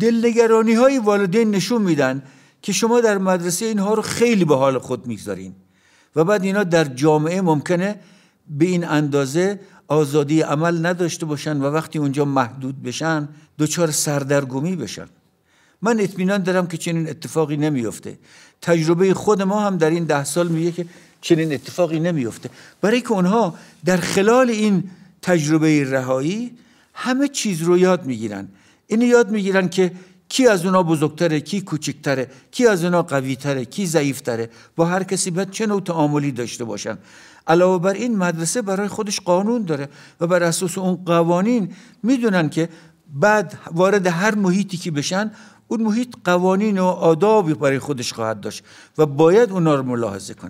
دلنگرانی های والدین نشون میدن که شما در مدرسه اینها رو خیلی به حال خود میگذارین و بعد اینا در جامعه ممکنه به این اندازه آزادی عمل نداشته باشن و وقتی اونجا محدود بشن دچار سردرگمی بشن من اطمینان دارم که چنین اتفاقی نمیفته تجربه خود ما هم در این ده سال میگه که چنین اتفاقی نمیفته برای که اونها در خلال این تجربه رهایی همه چیز رو یاد میگیرن اینو یاد میگیرن که کی از اونا بزرگتره کی کوچکتره کی از اونا قویتره کی ضعیفتره با هر کسی باید چه نوع تعاملی داشته باشن علاوه بر این مدرسه برای خودش قانون داره و بر اساس اون قوانین میدونن که بعد وارد هر محیطی که بشن اون محیط قوانین و آدابی برای خودش خواهد داشت و باید اونا رو ملاحظه کنن